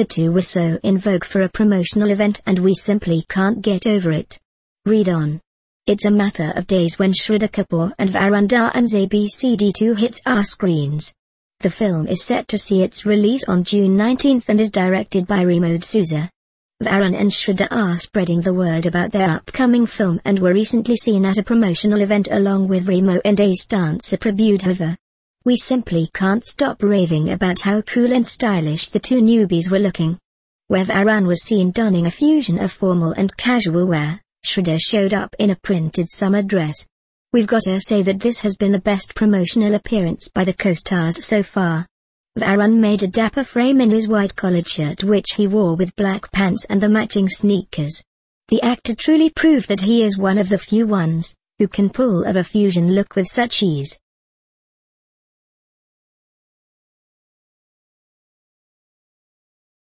The two were so in vogue for a promotional event and we simply can't get over it. Read on. It's a matter of days when Shraddha Kapoor and Varun Dhawan's ABCD2 hits our screens. The film is set to see its release on June 19 and is directed by Remo D'Souza. Varun and Shraddha are spreading the word about their upcoming film and were recently seen at a promotional event along with Remo and ace dancer Prabhu Prabhudhova. We simply can't stop raving about how cool and stylish the two newbies were looking. Where Varan was seen donning a fusion of formal and casual wear, Shraddha showed up in a printed summer dress. We've gotta say that this has been the best promotional appearance by the co-stars so far. Varan made a dapper frame in his white collared shirt which he wore with black pants and the matching sneakers. The actor truly proved that he is one of the few ones, who can pull a fusion look with such ease.